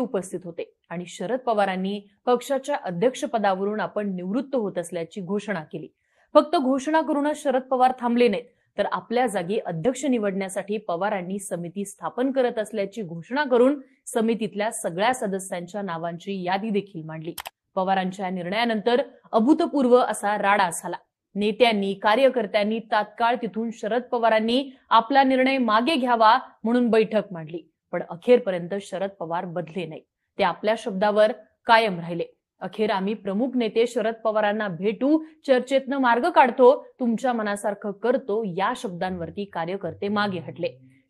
उपस्थित होते आणि शरद पवारांनी पक्षाच्या अध्यक्षपदावरून आपण निवृत्त होत असल्याची घोषणा केली फक्त घोषणा करूनच शरद पवार थांबले नाहीत तर आपल्या जागी अध्यक्ष निवडण्यासाठी पवारांनी समिती स्थापन करत असल्याची घोषणा करून समितीतल्या सगळ्या सदस्यांच्या नावांची यादी देखील मांडली पवारांच्या निर्णयानंतर अभूतपूर्व असा राडा झाला नेत्यांनी कार्यकर्त्यांनी तात्काळ तिथून शरद पवारांनी आपला निर्णय मागे घ्यावा म्हणून बैठक मांडली पण अखेरपर्यंत शरद पवार बदले नाही ते आपल्या शब्दावर कायम राहिले अखेर आम्ही प्रमुख नेते शरद पवारांना भेटू चर्चेतनं मार्ग काढतो तुमच्या मनासारखं करतो या शब्दांवरती कार्यकर्ते मागे हटले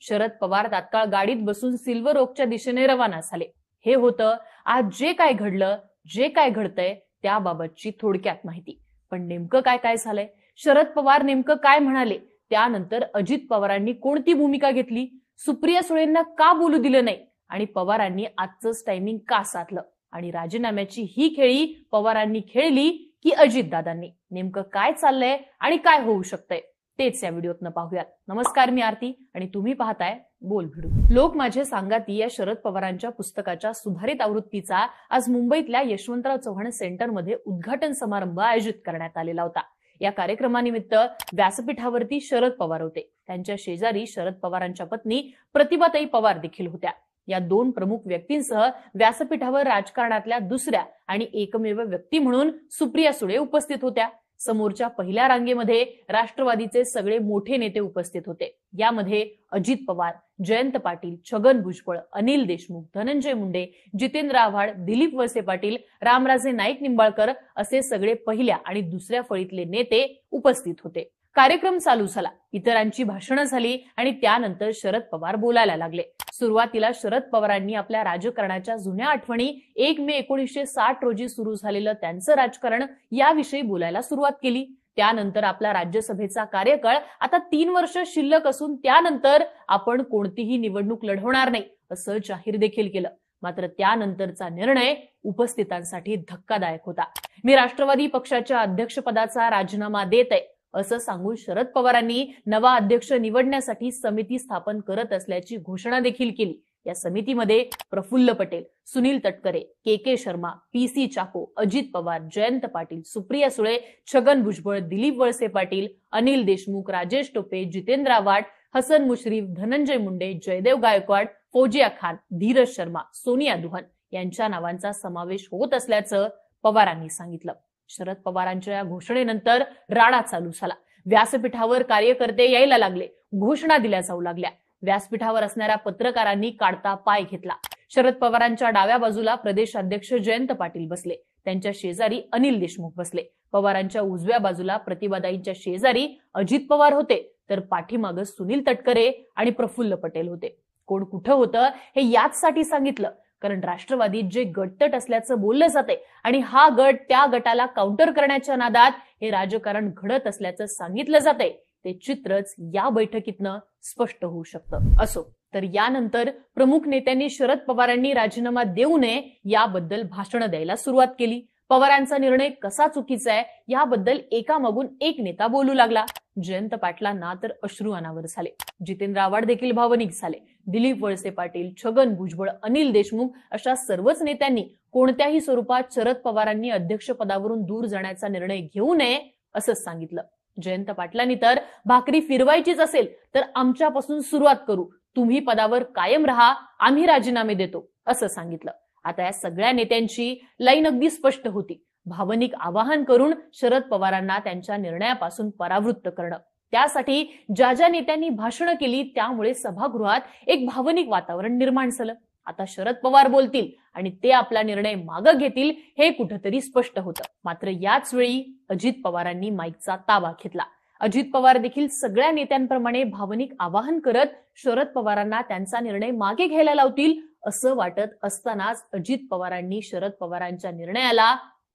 शरद पवार तात्काळ गाडीत बसून सिल्वर ओकच्या दिशेने रवाना झाले हे होतं आज जे काय घडलं जे काय घडतंय त्याबाबतची थोडक्यात माहिती पण नेमकं काय काय झालंय शरद पवार नेमकं काय म्हणाले त्यानंतर अजित पवारांनी कोणती भूमिका घेतली सुप्रिया सुळेंना का बोलू दिलं नाही आणि पवारांनी आजचंच टायमिंग का साधलं आणि राजीनाम्याची ही खेळी पवारांनी खेळली की अजितदादांनी नेमकं काय चाललंय आणि काय होऊ शकतंय तेच या व्हिडिओतनं पाहूयात नमस्कार मी आरती आणि तुम्ही पाहताय बोल भिडू लोक माझे सांगाती या शरद पवारांच्या पुस्तकाच्या सुधारित आवृत्तीचा आज मुंबईतल्या यशवंतराव चव्हाण सेंटरमध्ये उद्घाटन समारंभ आयोजित करण्यात आलेला होता या कार्यक्रमानिमित्त व्यासपीठावरती शरद पवार होते त्यांच्या शेजारी शरद पवारांच्या पत्नी प्रतिभाताई पवार देखील होत्या या दोन प्रमुख व्यक्तींसह व्यासपीठावर राजकारणातल्या दुसऱ्या आणि एकमेव व्यक्ती म्हणून सुप्रिया सुळे उपस्थित होत्या समोरच्या पहिल्या रांगेमध्ये राष्ट्रवादीचे सगळे मोठे नेते उपस्थित होते यामध्ये अजित पवार जयंत पाटील छगन भुजबळ अनिल देशमुख धनंजय मुंडे जितेंद्र आव्हाड दिलीप वळसे पाटील रामराजे नाईक निंबाळकर असे सगळे पहिल्या आणि दुसऱ्या फळीतले नेते उपस्थित होते कार्यक्रम चालू झाला इतरांची भाषणं झाली आणि त्यानंतर शरद पवार बोलायला लागले सुरुवातीला शरद पवारांनी आपल्या राजकारणाच्या जुन्या आठवणी एक मे एकोणीसशे साठ रोजी सुरू झालेलं त्यांचं राजकारण याविषयी बोलायला सुरुवात केली त्यानंतर आपला राज्यसभेचा कार्यकाळ आता तीन वर्ष शिल्लक असून त्यानंतर आपण कोणतीही निवडणूक लढवणार नाही असं जाहीर देखील केलं मात्र त्यानंतरचा निर्णय उपस्थितांसाठी धक्कादायक होता मी राष्ट्रवादी पक्षाच्या अध्यक्षपदाचा राजीनामा देत आहे असं सांगून शरद पवारांनी नवा अध्यक्ष निवडण्यासाठी समिती स्थापन करत असल्याची घोषणा देखील केली या समितीमध्ये Praful Patel Sunil Tatkare K K Sharma P C Chacko Ajit Pawar Jayant Patil Supriya Sule Chhagan Bhujbal Dilip Walse Patil Anil Deshmukh Rajesh Tope Jitendra Awhad Hasan Mushrif Dhananjay Munde Jaydev Gaikwad Fauzia Khan Dheeraj Sharma Sonia दुहन यांच्या नावांचा समावेश होत असल्याचं पवारांनी सांगितलं शरद पवारांच्या या घोषणेनंतर राडा चालू झाला व्यासपीठावर कार्यकर्ते यायला लागले घोषणा दिल्या जाऊ लागल्या व्यासपीठावर असणाऱ्या पत्रकारांनी काढता पाय घेतला शरद पवारांच्या डाव्या बाजूला प्रदेश अध्यक्ष जयंत पाटील बसले त्यांच्या शेजारी अनिल देशमुख बसले पवारांच्या उजव्या बाजूला प्रतिभादाईंच्या शेजारी अजित पवार होते तर पाठीमागच सुनील तटकरे आणि प्रफुल्ल पटेल होते कोण कुठं होतं हे याचसाठी सांगितलं कारण राष्ट्रवादीत जे गटतट असल्याचं बोललं जाते आणि हा गट त्या गटाला काउंटर करण्याच्या नादात हे राजकारण घडत असल्याचं सांगितलं जाते ते चित्रच या बैठकीतनं स्पष्ट होऊ शकतं असो तर यानंतर प्रमुख नेत्यांनी शरद पवारांनी राजीनामा देऊ नये याबद्दल भाषणं द्यायला सुरुवात केली पवारांचा निर्णय कसा चुकीचा आहे याबद्दल एकामागून एक नेता बोलू लागला जयंत पाटलांना तर अश्रू अनावर झाले जितेंद्र आव्हाड देखील भावनिक झाले दिलीप वळसे पाटील छगन भुजबळ अनिल देशमुख अशा सर्वच नेत्यांनी कोणत्याही स्वरूपात शरद पवारांनी अध्यक्षपदावरून दूर जाण्याचा निर्णय घेऊ नये असं सांगितलं जयंत पाटलांनी तर भाकरी फिरवायचीच असेल तर आमच्यापासून सुरुवात करू तुम्ही पदावर कायम राहा आम्ही राजीनामे देतो असं सांगितलं आता या सगळ्या नेत्यांची लाईन अगदी स्पष्ट होती भावनिक आवाहन करून शरद पवारांना त्यांच्या निर्णयापासून परावृत्त करणं त्यासाठी ज्या ज्या नेत्यांनी भाषणं केली त्यामुळे सभागृहात एक भावनिक वातावरण निर्माण झालं आता शरद पवार बोलतील आणि ते आपला निर्णय मागं घेतील हे कुठंतरी स्पष्ट होतं मात्र याच वेळी अजित पवारांनी माईकचा ताबा घेतला अजित पवार देखील सगळ्या नेत्यांप्रमाणे भावनिक आवाहन करत शरद पवारांना त्यांचा निर्णय मागे घ्यायला लावतील असं वाटत असतानाच अजित पवारांनी शरद पवारांच्या निर्णयाला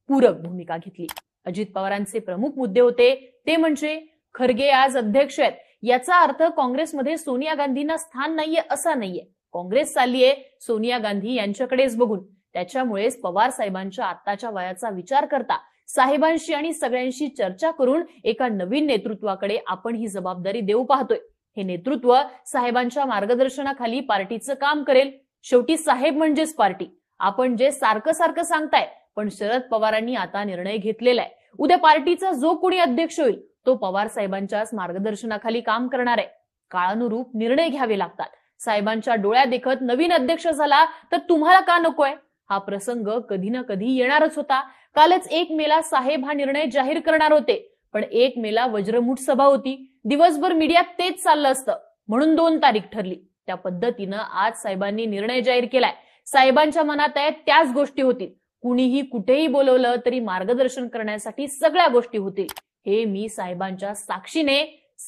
पूरक भूमिका घेतली अजित पवारांचे प्रमुख मुद्दे होते ते म्हणजे खरगे आज अध्यक्ष आहेत याचा अर्थ काँग्रेसमध्ये सोनिया गांधींना स्थान नाहीये असा नाहीये काँग्रेस चाललीये सोनिया गांधी यांच्याकडेच बघून त्याच्यामुळेच पवार साहेबांच्या आत्ताच्या वयाचा विचार करता साहेबांशी आणि सगळ्यांशी चर्चा करून एका नवीन नेतृत्वाकडे आपण ही जबाबदारी देऊ पाहतोय हे नेतृत्व साहेबांच्या मार्गदर्शनाखाली पार्टीचं काम करेल शेवटी साहेब म्हणजेच पार्टी आपण जे सारखं सारखं सांगताय पण शरद पवारांनी आता निर्णय घेतलेला आहे उद्या पार्टीचा जो कोणी अध्यक्ष होईल तो पवार साहेबांच्याच मार्गदर्शनाखाली काम करणार आहे काळानुरूप निर्णय घ्यावे लागतात साहेबांच्या डोळ्या देखत नवीन अध्यक्ष झाला तर तुम्हाला का नकोय हा प्रसंग कधी ना कधी येणारच होता कालच एक मेला साहेब हा निर्णय जाहीर करणार होते पण एक मेला वज्रमुठ सभा होती दिवसभर मीडियात तेच चाललं असतं म्हणून दोन तारीख ठरली त्या पद्धतीनं आज साहेबांनी निर्णय जाहीर केलाय साहेबांच्या मनात आहे त्याच गोष्टी होतील कुणीही कुठेही बोलवलं तरी मार्गदर्शन करण्यासाठी सगळ्या गोष्टी होतील हे मी साहेबांच्या साक्षीने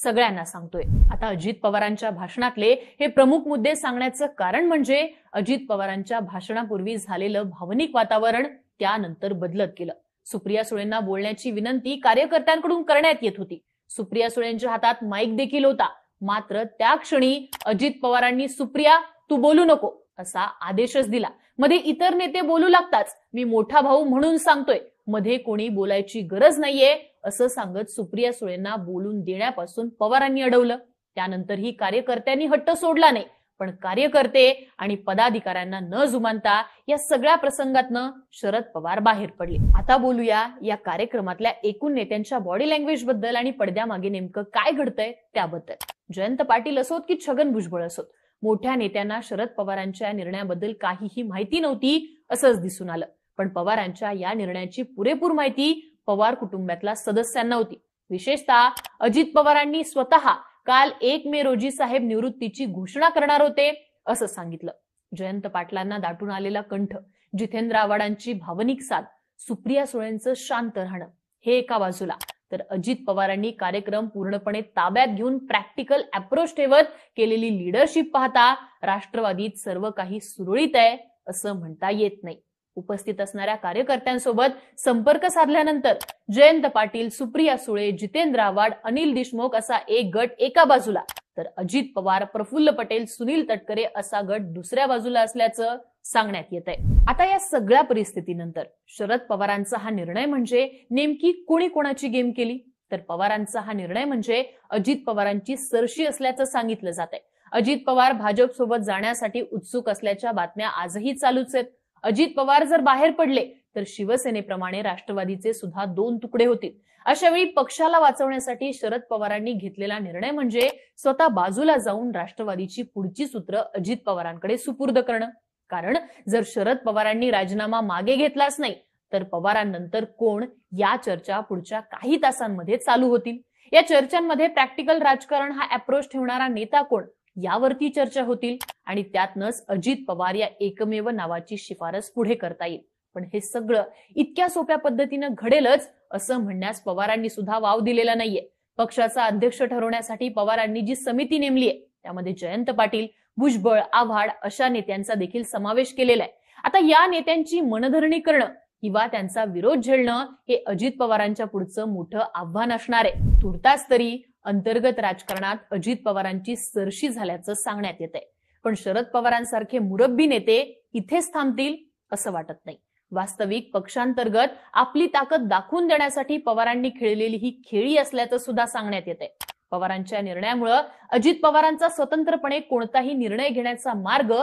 सगळ्यांना सांगतोय आता अजित पवारांच्या भाषणातले हे प्रमुख मुद्दे सांगण्याचं कारण म्हणजे अजित पवारांच्या भाषणापूर्वी झालेलं भावनिक वातावरण त्यानंतर बदलत गेलं सुप्रिया सुळेंना बोलण्याची विनंती कार्यकर्त्यांकडून करण्यात येत होती सुप्रिया सुळेंच्या हातात माईक देखील होता मात्र त्या क्षणी अजित पवारांनी सुप्रिया तू बोलू नको असा आदेशच दिला मध्ये इतर नेते बोलू लागताच मी मोठा भाऊ म्हणून सांगतोय मध्ये कोणी बोलायची गरज नाहीये असं सांगत सुप्रिया सुळेंना बोलून देण्यापासून पवारांनी अडवलं त्यानंतर ही कार्यकर्त्यांनी हट्ट सोडला नाही पण कार्यकर्ते आणि पदाधिकाऱ्यांना न जुमानता या सगळ्या प्रसंगातनं शरद पवार बाहेर पडले आता बोलूया या कार्यक्रमातल्या एकूण नेत्यांच्या बॉडी लँग्वेज बद्दल आणि पडद्यामागे नेमकं काय घडतंय त्याबद्दल जयंत पाटील असोत की छगन भुजबळ असोत मोठ्या नेत्यांना शरद पवारांच्या निर्णयाबद्दल काहीही माहिती नव्हती असंच दिसून आलं पण पवारांच्या या निर्णयाची पुरेपूर माहिती पवार कुटुंबातल्या सदस्यांना होती विशेषतः अजित पवारांनी स्वतः काल एक मे रोजी साहेब निवृत्तीची घोषणा करणार होते असं सांगितलं जयंत पाटलांना दाटून आलेला कंठ जितेंद्र आव्हाडांची भावनिक साथ सुप्रिया सुळेंचं शांत राहणं हे एका बाजूला तर अजित पवारांनी कार्यक्रम पूर्णपणे ताब्यात घेऊन प्रॅक्टिकल अप्रोच ठेवत केलेली लिडरशिप पाहता राष्ट्रवादीत सर्व काही सुरळीत आहे असं म्हणता येत नाही उपस्थित असणाऱ्या कार्यकर्त्यांसोबत संपर्क साधल्यानंतर जयंत पाटील सुप्रिया सुळे जितेंद्र आव्हाड अनिल देशमुख असा एक गट एका बाजूला तर अजित पवार प्रफुल्ल पटेल सुनील तटकरे असा गट दुसऱ्या बाजूला असल्याचं सांगण्यात येत आहे आता या सगळ्या परिस्थितीनंतर शरद पवारांचा हा निर्णय म्हणजे नेमकी कोणी कोणाची गेम केली तर पवारांचा हा निर्णय म्हणजे अजित पवारांची सरशी असल्याचं सांगितलं जात आहे अजित पवार भाजप सोबत जाण्यासाठी उत्सुक असल्याच्या बातम्या आजही चालूच आहेत अजित पवार जर बाहेर पडले तर शिवसेनेप्रमाणे राष्ट्रवादीचे सुद्धा दोन तुकडे होतील अशावेळी पक्षाला वाचवण्यासाठी शरद पवारांनी घेतलेला निर्णय म्हणजे स्वतः बाजूला जाऊन राष्ट्रवादीची पुढची सूत्र अजित पवारांकडे सुपूर्द करणं कारण जर शरद पवारांनी राजीनामा मागे घेतलाच नाही तर पवारांनंतर कोण या चर्चा पुढच्या काही तासांमध्ये चालू होतील या चर्चांमध्ये प्रॅक्टिकल राजकारण हा अप्रोच ठेवणारा नेता कोण यावरती चर्चा होतील आणि त्यातनच अजित पवार या एकमेव नावाची शिफारस पुढे करता येईल पण हे सगळं इतक्या सोप्या पद्धतीनं घडेलच असं म्हणण्यास पवारांनी सुद्धा वाव दिलेला नाहीये पक्षाचा अध्यक्ष ठरवण्यासाठी पवारांनी जी समिती नेमली आहे त्यामध्ये जयंत पाटील भुजबळ आव्हाड अशा नेत्यांचा देखील समावेश केलेला आहे आता या नेत्यांची मनधरणी करणं किंवा त्यांचा विरोध झेलणं हे अजित पवारांच्या पुढचं मोठं आव्हान असणार आहे तुर्तास तरी अंतर्गत राजकारणात अजित पवारांची सरशी झाल्याचं सांगण्यात येत पण शरद पवारांसारखे मुरब्बी नेते इथेच थांबतील असं वाटत नाही वास्तविक पक्षांतर्गत आपली ताकद दाखवून देण्यासाठी पवारांनी खेळलेली ही खेळी असल्याचं सुद्धा सांगण्यात येत पवारांच्या निर्णयामुळे अजित पवारांचा स्वतंत्रपणे कोणताही निर्णय घेण्याचा मार्ग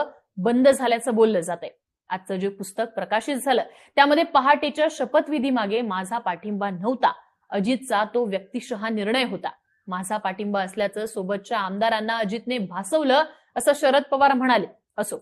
बंद झाल्याचं बोललं जात आहे आजचं जे पुस्तक प्रकाशित झालं त्यामध्ये पहाटेच्या शपथविधी मागे माझा पाठिंबा नव्हता अजितचा तो व्यक्तिशः निर्णय होता माझा पाठिंबा असल्याचं सोबतच्या आमदारांना अजितने भासवलं असं शरद पवार म्हणाले असो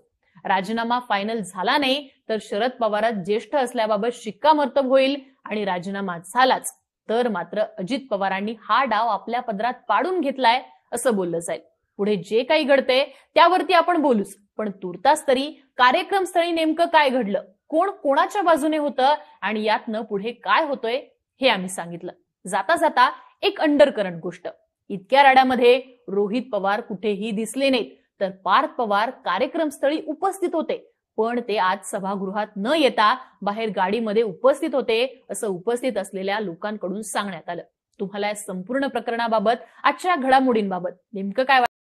राजीनामा फायनल झाला नाही तर शरद पवारात ज्येष्ठ असल्याबाबत शिक्कामोर्तब होईल आणि राजीनामा झालाच तर मात्र अजित पवारांनी हा डाव आपल्या पदरात पाडून घेतलाय असं बोललं जाईल पुढे जे काही घडते त्यावरती आपण बोलूच पण तुर्तास तरी कार्यक्रम स्थळी नेमकं काय घडलं कोण कोणाच्या बाजूने होतं आणि यातनं पुढे काय होतोय हे आम्ही सांगितलं जाता जाता एक अंडरकरंट गोष्ट इतक्या राड्यामध्ये रोहित पवार कुठेही दिसले नाहीत तर पार्थ पवार कार्यक्रमस्थळी उपस्थित होते पण ते आज सभागृहात न येता बाहेर गाडीमध्ये उपस्थित होते असं उपस्थित असलेल्या लोकांकडून सांगण्यात आलं तुम्हाला या संपूर्ण प्रकरणाबाबत आजच्या घडामोडींबाबत नेमकं काय